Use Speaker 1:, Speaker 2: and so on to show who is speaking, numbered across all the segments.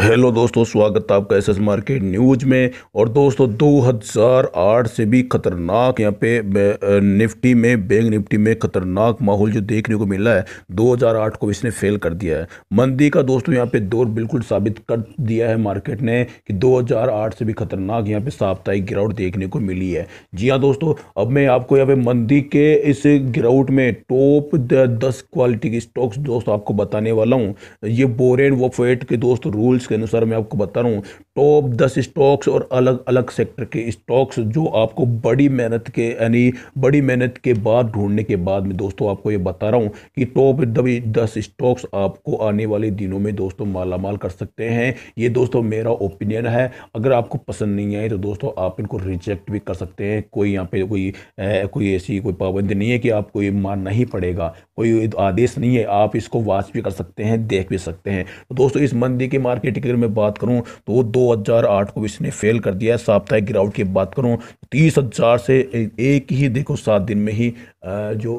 Speaker 1: hello दोस्तों स्वागत है आपका एसएस मार्केट न्यूज में और दोस्तों 2008 से भी खतरनाक यहाँ पे निफ्टी में बैंक निफ्टी में खतरनाक माहौल जो देखने को मिला है 2008 को इसने फेल कर दिया है मंदी का दोस्तों यहाँ पे दौर बिल्कुल साबित कर दिया है मार्केट ने कि 2008 से भी खतरनाक यहाँ पे साप्ताहिक गिरावट देखने को मिली है जी हाँ दोस्तों अब मैं आपको यहाँ पे मंदी के इस गिरावट में टॉप दस क्वालिटी की स्टॉक्स दोस्तों आपको बताने वाला हूँ ये बोरेन वफेट के दोस्त रूल्स के अनुसार मैं आपको बता रहा हूँ टॉप दस स्टॉक्स और अलग अलग सेक्टर के स्टॉक्स जो आपको बड़ी मेहनत के यानी बड़ी मेहनत के बाद ढूंढने के बाद में दोस्तों आपको ये बता रहा हूँ कि टॉप दबी दस स्टॉक्स आपको आने वाले दिनों में दोस्तों मालामाल कर सकते हैं ये दोस्तों मेरा ओपिनियन है अगर आपको पसंद नहीं आए तो दोस्तों आप इनको रिजेक्ट भी कर सकते हैं कोई यहाँ पे कोई ए, कोई ऐसी कोई पाबंदी नहीं है कि आपको ये मानना ही पड़ेगा कोई आदेश नहीं है आप इसको वाच भी कर सकते हैं देख भी सकते हैं तो दोस्तों इस मंदी की मार्केट क्रिटिकल में बात करूं तो दो हजार आठ को इसने फेल कर दिया है साप्ताहिक गिरावट की बात करूं तीस हज़ार से एक ही देखो सात दिन में ही जो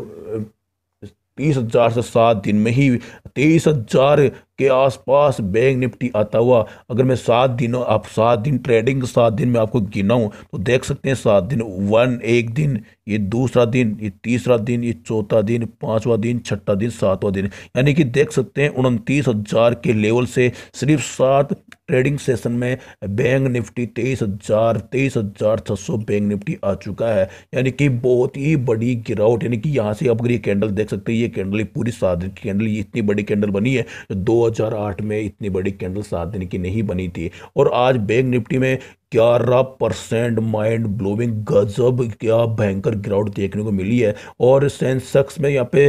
Speaker 1: तीस हज़ार से सात दिन में ही तेईस हज़ार के आसपास बैंक निफ्टी आता हुआ अगर मैं सात दिनों आप सात दिन ट्रेडिंग सात दिन में आपको गिनाऊँ तो देख सकते हैं सात दिन वन एक दिन ये दूसरा दिन ये तीसरा दिन ये चौथा दिन पांचवा दिन छठा दिन सातवां दिन यानी कि देख सकते हैं उनतीस हजार के लेवल से सिर्फ सात ट्रेडिंग सेशन में बैंक निफ्टी तेईस हजार तेईस हजार छः सौ बैंक निफ्टी आ चुका है यानी कि बहुत ही बड़ी गिरावट यानी कि यहाँ से आप अगर ये कैंडल देख सकते हैं ये कैंडल पूरी सात दिन की कैंडल ये इतनी बड़ी कैंडल बनी है दो 2008 में इतनी बड़ी कैंडल सात दिन की नहीं बनी थी और आज बैंक निफ्टी में ग्यारह परसेंट माइंड ब्लोविंग गजब क्या भयंकर ग्राउंड देखने को मिली है और सेंसेक्स में यहाँ पे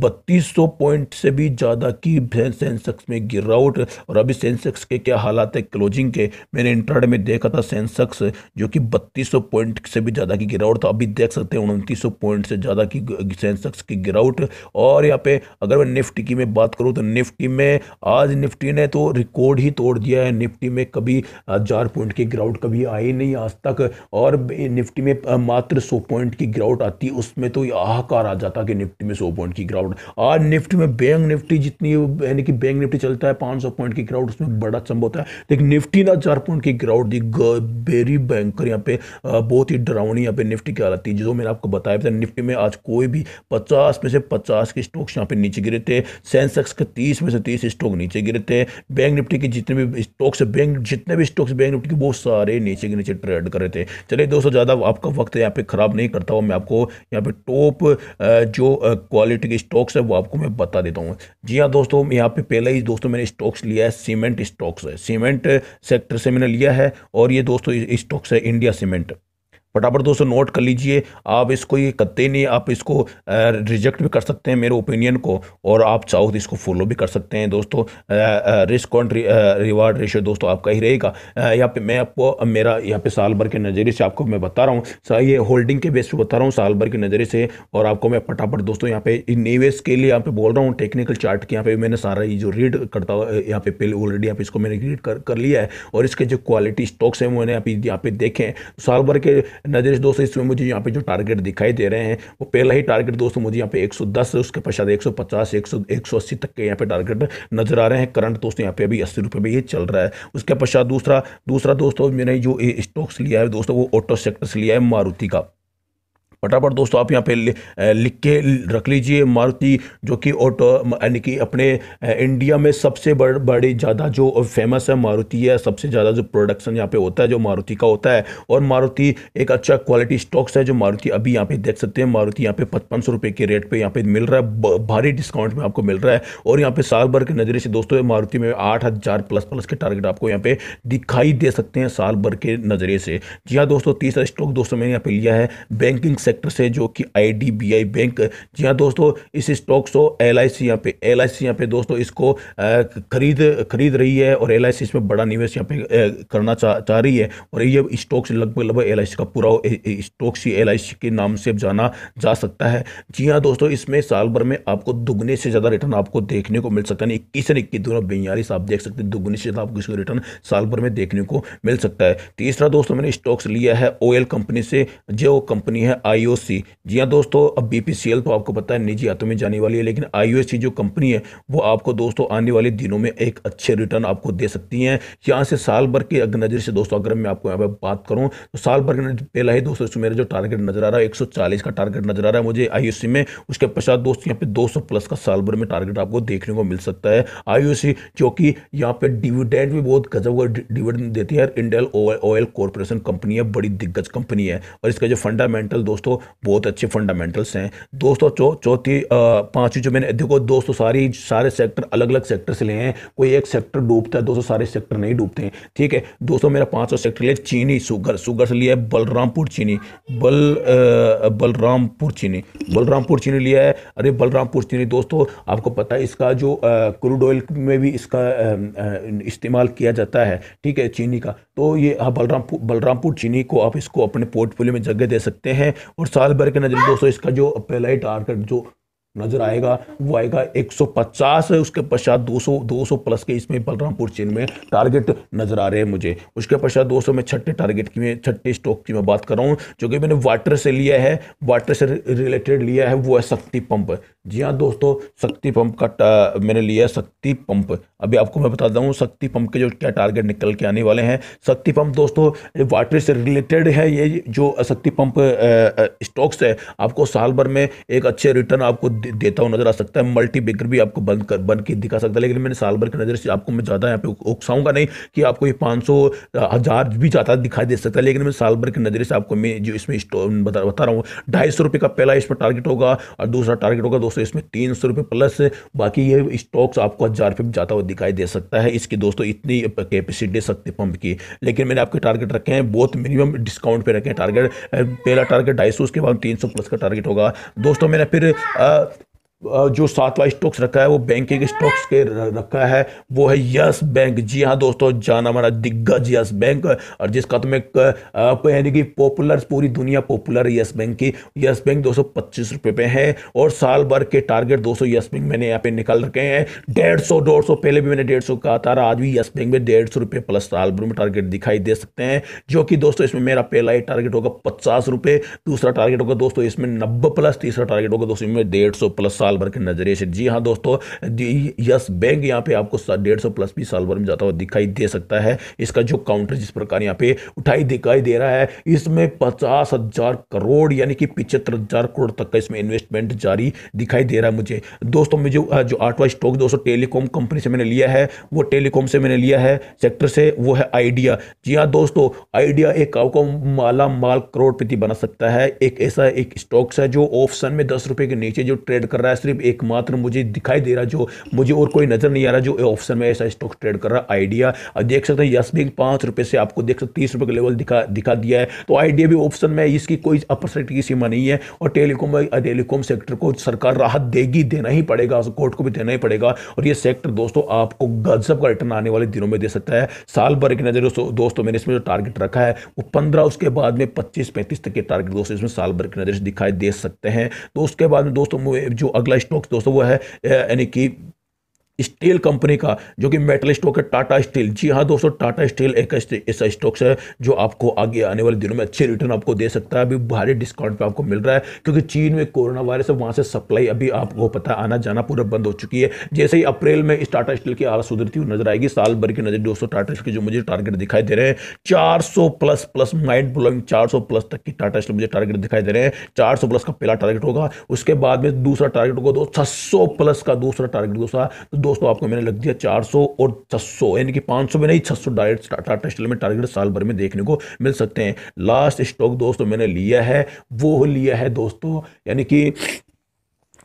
Speaker 1: बत्तीस सौ पॉइंट से भी ज़्यादा की सेंसेक्स में गिरावट और अभी सेंसेक्स के क्या हालात है क्लोजिंग के मैंने इंटरनेट में देखा था सेंसेक्स जो कि बत्तीस सौ पॉइंट से भी ज़्यादा की गिरावट था अभी देख सकते हैं उनतीस सौ पॉइंट से ज़्यादा की सेंसेक्स की गिरावट और यहाँ पे अगर मैं निफ्टी की मैं बात करूँ तो निफ्टी में आज निफ्टी ने तो रिकॉर्ड ही तोड़ दिया है निफ्टी में कभी हज़ार पॉइंट की ग्राउट कभी आई नहीं आज तक और निफ्टी में मात्र सौ पॉइंट की ग्राउट आती है उसमें तो आहकार आ जाता कि निफ्टी में सौ पॉइंट की ग्राउट आज निफ्टी में बैंक निफ्टी जितनी यानी कि बैंक निफ्टी चलता है पाँच पॉइंट की ग्राउट उसमें बड़ा चंब होता है लेकिन निफ्टी ना चार पॉइंट की ग्राउट दी वेरी बैंकर यहाँ पे बहुत ही डरावनी यहाँ पे निफ्टी की हालत थी जो मैंने आपको बताया था निफ्टी में आज कोई भी पचास में से पचास के स्टॉक्स यहाँ पे नीचे गिरे थे सेंसेक्स के तीस में से तीस स्टॉक नीचे गिरे थे बैंक निफ्टी के जितने भी स्टॉक्स बैंक जितने भी स्टॉक्स बैंक निफ्टी भी बहुत सारे नीचे के नीचे ट्रेड कर रहे थे चलिए दोस्तों ज़्यादा आपका वक्त यहाँ पे ख़राब नहीं करता हूँ मैं आपको यहाँ पे टॉप जो क्वालिटी के स्टॉक्स है वो आपको मैं बता देता हूँ जी हाँ दोस्तों यहाँ पे पहले ही दोस्तों मैंने स्टॉक्स लिया है सीमेंट स्टॉक्स है सीमेंट सेक्टर से मैंने लिया है और ये दोस्तों स्टॉक्स है इंडिया सीमेंट फटाफट दोस्तों नोट कर लीजिए आप इसको ये कत्ते नहीं आप इसको रिजेक्ट भी कर सकते हैं मेरे ओपिनियन को और आप चाहो तो इसको फॉलो भी कर सकते हैं दोस्तों रिस्क ऑन रिवार्ड रेशियो दोस्तों आपका ही रहेगा यहाँ पे मैं आपको मेरा यहाँ पे साल भर के नज़रिए से आपको मैं बता रहा हूँ ये होल्डिंग के बेस पर बता रहा हूँ साल भर के नज़रिए से और आपको मैं फटाफट दोस्तों यहाँ पे निवेश के लिए यहाँ पे बोल रहा हूँ टेक्निकल चार्ट के यहाँ पे मैंने सारा ये जो रीड करता हुआ यहाँ पे पहले ऑलरेडी यहाँ पे इसको मैंने रीड कर, लिया है और इसके जो क्वालिटी स्टॉक्स हैं वो मैंने यहाँ पे देखे हैं साल भर के नजर दोस्तों इसमें मुझे यहाँ पे जो टारगेट दिखाई दे रहे हैं वो पहला ही टारगेट दोस्तों मुझे यहाँ पे 110 उसके पश्चात 150 180 तक के यहाँ पे टारगेट नजर आ रहे हैं करंट दोस्तों यहाँ पे अभी अस्सी रुपये में ये चल रहा है उसके पश्चात दूसरा दूसरा दोस्तों मैंने जो स्टॉक्स लिया है दोस्तों वो ऑटो सेक्टर्स लिया है मारुति का फटाफट दोस्तों आप यहाँ पे लिख के रख लीजिए मारुति जो कि ऑटो यानी कि अपने इंडिया में सबसे बड़, बड़ी ज़्यादा जो फेमस है मारुति है सबसे ज़्यादा जो प्रोडक्शन यहाँ पे होता है जो मारुति का होता है और मारुति एक अच्छा क्वालिटी स्टॉक्स है जो मारुति अभी यहाँ पे देख सकते हैं मारुति यहाँ पे पचपन सौ रुपये के रेट पर यहाँ पे मिल रहा है भारी डिस्काउंट में आपको मिल रहा है और यहाँ पे साल भर के नज़रिए से दोस्तों मारुति में आठ हज़ार प्लस प्लस के टारगेट आपको यहाँ पे दिखाई दे सकते हैं साल भर के नज़रिए से जी हाँ दोस्तों तीसरा स्टॉक दोस्तों मैंने यहाँ पे लिया है बैंकिंग सेक्टर सेक्टर से जो कि आईडीबीआई बैंक जी हाँ दोस्तों इस स्टॉक को एल आई सी यहाँ पे एल आई सी यहाँ पे दोस्तों इसको खरीद खरीद रही है और एल आई सी इसमें बड़ा निवेश यहाँ पे करना चाह चाह रही है और ये स्टॉक्स लगभग लगभग एल आई सी का पूरा स्टॉक्स ही एल आई सी के नाम से जाना जा सकता है जी हाँ दोस्तों इसमें साल भर में आपको दुगने से ज़्यादा रिटर्न आपको देखने को मिल सकता है इक्कीस से इक्कीस दोनों बयालीस आप देख सकते हैं दुगने से ज़्यादा आपको इसको रिटर्न साल भर में देखने को मिल सकता है तीसरा दोस्तों मैंने स्टॉक्स लिया है ओएल कंपनी से जो कंपनी है आई आईओसी जी हाँ दोस्तों अब बीपीसीएल तो आपको पता है निजी हाथों में जाने वाली है लेकिन आईओसी जो कंपनी है वो आपको दोस्तों आने वाले दिनों में एक अच्छे रिटर्न आपको दे सकती हैं यहाँ से साल भर के नज़र से दोस्तों अगर मैं आपको यहाँ पर बात करूँ तो साल भर पहला ही दोस्तों मेरा जो टारगेट नजर आ रहा है एक का टारगेट नजर आ रहा है मुझे आई में उसके पश्चात दोस्तों यहाँ पे दो प्लस का साल भर में टारगेट आपको देखने को मिल सकता है आई जो कि यहाँ पे डिविडेंड भी बहुत गजब का डिविडेंड देती है इंडियल ऑयल कॉरपोरेशन कंपनी है बड़ी दिग्गज कंपनी है और इसका जो फंडामेंटल दोस्तों दोस्तों बहुत अच्छे फंडामेंटल्स हैं दोस्तों चौ चौथी पाँचवीं जो मैंने देखो दोस्तों सारी सारे सेक्टर अलग अलग सेक्टर से ले हैं कोई एक सेक्टर डूबता है दोस्तों सारे सेक्टर नहीं डूबते हैं ठीक है दोस्तों मेरा पाँचवा सेक्टर लिया चीनी सुगर सुगर से लिया है बलरामपुर चीनी बल बलरामपुर चीनी बलरामपुर चीनी लिया है अरे बलरामपुर चीनी दोस्तों आपको पता है इसका जो क्रूड ऑयल में भी इसका इस्तेमाल किया जाता है ठीक है चीनी का तो ये हाँ, बलरामपुर बलरामपुर चीनी को आप इसको अपने पोर्टफोलियो में जगह दे सकते हैं और साल भर के नजर दोस्तों इसका जो पहला ही टारगेट जो नजर आएगा वो आएगा 150 है उसके पश्चात 200 200 प्लस के इसमें बलरामपुर चेन में टारगेट नजर आ रहे हैं मुझे उसके पश्चात 200 में छठे टारगेट की मैं छठे स्टॉक की मैं बात कर रहा हूँ जो कि मैंने वाटर से लिया है वाटर से रिलेटेड लिया है वो है शक्ति पंप जी हाँ दोस्तों शक्ति पंप का मैंने लिया शक्ति पंप अभी आपको मैं बता दूँ शक्ति पंप के जो क्या टारगेट निकल के आने वाले हैं शक्ति पंप दोस्तों वाटर से रिलेटेड है ये जो शक्ति पंप स्टॉक्स है आपको साल भर में एक अच्छे रिटर्न आपको देता हुआ नजर आ सकता है मल्टी बेकर भी आपको बंद कर बन के दिखा सकता है लेकिन मैंने साल भर की नज़र से आपको मैं ज़्यादा यहाँ पे उकसाऊंगा नहीं कि आपको ये पाँच सौ हज़ार भी ज़्यादा दिखाई दे सकता है लेकिन मैं साल भर की नज़र से आपको मैं जो इसमें बता बता रहा हूँ ढाई सौ रुपये का पहला इसमें टारगेट होगा और दूसरा टारगेट होगा दोस्तों इसमें तीन सौ रुपये प्लस बाकी ये स्टॉक्स आपको हज़ार रुपये जाता हुआ दिखाई दे सकता है इसकी दोस्तों इतनी कैपेसिटी दे सकते पंप की लेकिन मैंने आपके टारगेट रखे हैं बहुत मिनिमम डिस्काउंट पे रखे हैं टारगेट पहला टारगेट ढाई उसके बाद तीन प्लस का टारगेट होगा दोस्तों मैंने फिर जो सातवा स्टॉक्स रखा है वो बैंकिंग स्टॉक्स के रखा है वो है यस बैंक जी हाँ दोस्तों जाना माना दिग्गज यस बैंक और जिसका तुम्हें तो यानी कि पॉपुलर पूरी दुनिया पॉपुलर यस बैंक की यस बैंक दो सौ पच्चीस रुपये पे है और साल भर के टारगेट दो सौ यस बैंक मैंने यहाँ पे निकाल रखे हैं डेढ़ सौ डेढ़ सौ पहले भी मैंने डेढ़ सौ कहा था आज भी यस बैंक में डेढ़ सौ रुपये प्लस साल भर में टारगेट दिखाई दे सकते हैं जो कि दोस्तों इसमें मेरा पहला ही टारगेट होगा पचास रुपये दूसरा टारगेट होगा दोस्तों इसमें नब्बे प्लस तीसरा टारगेट होगा दोस्तों इसमें डेढ़ सौ प्लस साल साल भर के नजरिए से जी हाँ दोस्तों यस बैंक यहाँ पे आपको डेढ़ सौ प्लस भी साल भर में जाता हुआ दिखाई दे सकता है इसका जो काउंटर जिस प्रकार यहाँ पे उठाई दिखाई दे रहा है इसमें पचास हजार करोड़ यानी कि पिछहत्तर हजार करोड़ तक का इसमें इन्वेस्टमेंट जारी दिखाई दे रहा है मुझे दोस्तों मुझे जो आठवा स्टॉक दोस्तों टेलीकॉम कंपनी से मैंने लिया है वो टेलीकॉम से मैंने लिया है सेक्टर से वो है आइडिया जी हाँ दोस्तों आइडिया एक आपको माला माल करोड़पति बना सकता है एक ऐसा एक स्टॉक्स है जो ऑप्शन में दस रुपए के नीचे जो ट्रेड कर रहा है सिर्फ एकमात्र मुझे दिखाई दे रहा जो मुझे और कोई नज़र नहीं आ रहा जो ऑप्शन में ऐसा स्टॉक ट्रेड कर रहा आइडिया देख सकते हैं यस बैंक पांच रुपए से आपको देख सकते तीस रुपए का लेवल दिखा दिखा दिया है तो आइडिया भी ऑप्शन में इसकी कोई अपर साइड की सीमा नहीं है और टेलीकॉम टेलीकॉम सेक्टर को सरकार राहत देगी देना ही पड़ेगा कोर्ट को भी देना ही पड़ेगा और ये सेक्टर दोस्तों आपको गजब का रिटर्न आने वाले दिनों में दे सकता है साल भर की नज़र दोस्तों मैंने इसमें जो टारगेट रखा है वो पंद्रह उसके बाद में पच्चीस पैंतीस तक के टारगेट दोस्तों इसमें साल भर की नज़र दिखाई दे सकते हैं तो उसके बाद में दोस्तों जो अगला स्टॉक दोस्तों वो है यानी कि स्टील कंपनी का जो कि मेटल स्टॉक है टाटा स्टील जी हाँ दोस्तों टाटा स्टील एक ऐसा स्टॉक्स है जो आपको आगे आने वाले दिनों में अच्छे रिटर्न आपको दे सकता है अभी भारी डिस्काउंट पे आपको मिल रहा है क्योंकि चीन में कोरोना वायरस है वहाँ से सप्लाई अभी आपको पता आना जाना पूरा बंद हो चुकी है जैसे ही अप्रैल में इस टाटा स्टील की आला सुधरती हुई नजर आएगी साल भर की नजर दोस्तों टाटा स्टील के जो मुझे टारगेट दिखाई दे रहे हैं चार प्लस प्लस माइंड ब्लोइंग चार प्लस तक की टाटा स्टील मुझे टारगेट दिखाई दे रहे हैं चार प्लस का पहला टारगेट होगा उसके बाद में दूसरा टारगेट होगा दो प्लस का दूसरा टारगेट दोस्तों दोस्तों आपको मैंने लग दिया 400 और 600 यानी कि 500 में नहीं 600 डायरेक्ट टाटा स्टील में टारगेट साल भर में देखने को मिल सकते हैं लास्ट स्टॉक दोस्तों मैंने लिया है वो लिया है दोस्तों यानी कि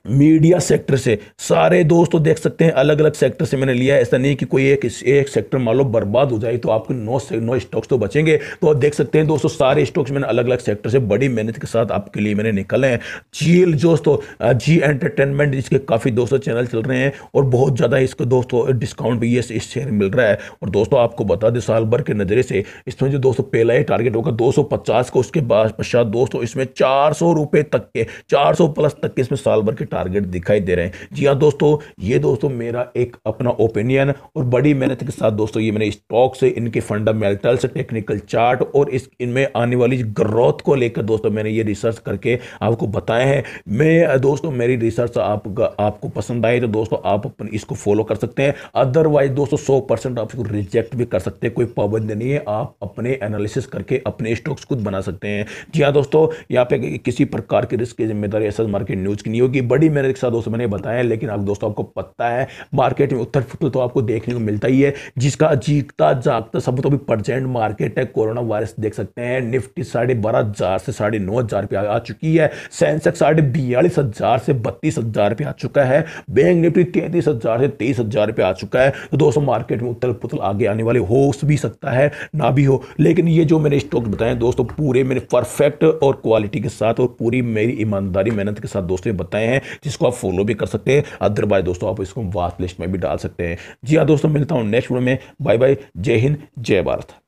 Speaker 1: मीडिया सेक्टर से सारे दोस्तों तो देख सकते हैं अलग अलग सेक्टर से मैंने लिया है ऐसा नहीं कि कोई एक एक सेक्टर मान लो बर्बाद हो जाए तो आपके नौ से नौ स्टॉक्स तो बचेंगे तो आप देख सकते हैं दोस्तों सारे स्टॉक्स मैंने अलग अलग सेक्टर से बड़ी मेहनत के साथ आपके लिए मैंने निकले हैं जी दोस्तों जी एंटरटेनमेंट जिसके काफ़ी दोस्तों चैनल चल रहे हैं और बहुत ज़्यादा इसको दोस्तों तो डिस्काउंट भी इस शेयर मिल रहा है और दोस्तों आपको बता दें साल भर के नज़रे से इसमें जो दोस्तों पहला ही टारगेट होगा दो का उसके बाद पश्चात दोस्तों इसमें चार सौ तक के चार प्लस तक के इसमें साल भर के टारगेट दिखाई दे रहे हैं जी हाँ दोस्तों ये दोस्तों मेरा एक अपना ओपिनियन और बड़ी मेहनत के साथ दोस्तों ये मैंने स्टॉक से इनके फंडामेंटल्स टेक्निकल चार्ट और इस इनमें आने वाली ग्रोथ को लेकर दोस्तों मैंने ये रिसर्च करके आपको बताया है मैं दोस्तों मेरी रिसर्च आप, आपको पसंद आई तो दोस्तों आप अपन इसको फॉलो कर सकते हैं अदरवाइज दोस्तों सौ परसेंट आप इसको रिजेक्ट भी कर सकते हैं कोई पाबंदी नहीं है आप अपने एनालिसिस करके अपने स्टॉक्स खुद बना सकते हैं जी हाँ दोस्तों यहाँ पे किसी प्रकार की रिस्क की जिम्मेदारी ऐसा मार्केट न्यूज़ की नहीं होगी बड़ी ऑलरेडी मेरे रिक्शा दोस्तों मैंने बताया लेकिन आप दोस्तों आपको पता है मार्केट में उत्तर फुटल तो आपको देखने को मिलता ही है जिसका जीतता जागता सब तो अभी प्रजेंट मार्केट है कोरोना वायरस देख सकते हैं निफ्टी साढ़े बारह हज़ार से साढ़े नौ हज़ार पे आ चुकी है सेंसेक्स साढ़े बयालीस हज़ार से बत्तीस हज़ार रुपये आ चुका है बैंक निफ्टी तैंतीस हज़ार से तेईस हज़ार रुपये आ चुका है तो दोस्तों मार्केट में उत्तर पुथल आगे आने वाले हो भी सकता है ना भी हो लेकिन ये जो मैंने स्टॉक बताए दोस्तों पूरे मेरे परफेक्ट और क्वालिटी के साथ और पूरी मेरी ईमानदारी मेहनत के साथ दोस्तों बताए हैं जिसको आप फॉलो भी कर सकते हैं अदरवाइज दोस्तों आप इसको वाच लिस्ट में भी डाल सकते हैं जी हाँ दोस्तों मिलता हूँ नेक्स्ट वीडियो में बाय बाय जय हिंद जय भारत